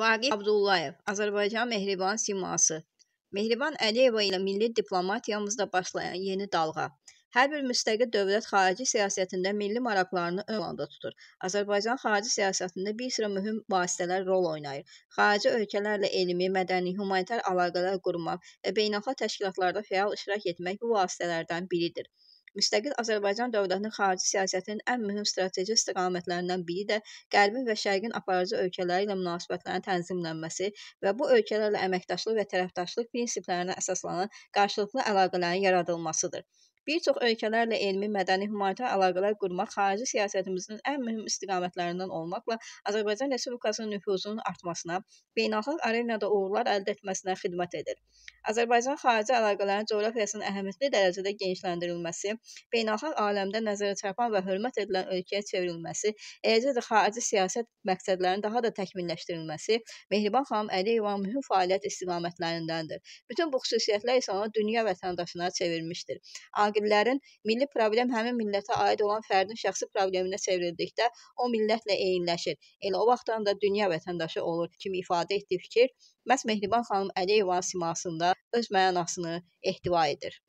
Vaqif Abdullayev, Azərbaycan Mehriban siması. Mehriban Əliyeva ilə milli diplomatiyamızda başlayan yeni dalğa. Hər bir müstəqil dövlət xarici siyasətində milli maraqlarını ön planda tutur. Azərbaycan xarici siyasətində bir sıra mühüm vasitələr rol oynayır. Xarici ölkələrlə elmi, mədəni, humanitar əlaqələr qurmaq və beynəlxalq təşkilatlarda fəal iştirak etmək bu vasitələrdən biridir. Müstəqil Azərbaycan dövlətinin xarici siyasətinin ən mühüm strateji istiqamətlərindən biri də Qərbin və Şərqin aparıcı ölkələri ilə münasibətlərin tənzimlənməsi və bu ölkələrlə əməkdaşlıq və tərəfdaşlıq prinsiplərinə əsaslanan qarşılıqlı əlaqələrin yaradılmasıdır. Bir çox ölkələrlə elmi, mədəni, humanitar əlaqələr qurmaq xarici siyasətimizin ən mühüm istiqamətlərindən olmaqla Azərbaycan Respublikasının nüfuzunun artmasına, beynəlxalq arenada uğurlar əldə etməsinə xidmət edir. Azərbaycan xarici əlaqələrin coğrafiyasının əhəmiyyətli dərəcədə genişləndirilməsi, beynəlxalq aləmdə nəzərə çarpan və hörmət edilən ölkəyə çevrilməsi, eləcə də xarici siyasət məqsədlərinin daha da təkmilləşdirilməsi Mehriban xanım Əliyevanın mühüm fəaliyyət istiqamətlərindəndir. Bütün bu xüsusiyyətlər isə onu dünya vətəndaşına çevirmişdir. Naqillərin milli problem həmin millətə aid olan fərdin şəxsi probleminə çevrildikdə o millətlə eyinləşir. Elə o vaxtdan da dünya vətəndaşı olur kimi ifadə etdiyi fikir məhz Mehriban xanım Əliyevanın simasında öz mənasını ehtiva edir.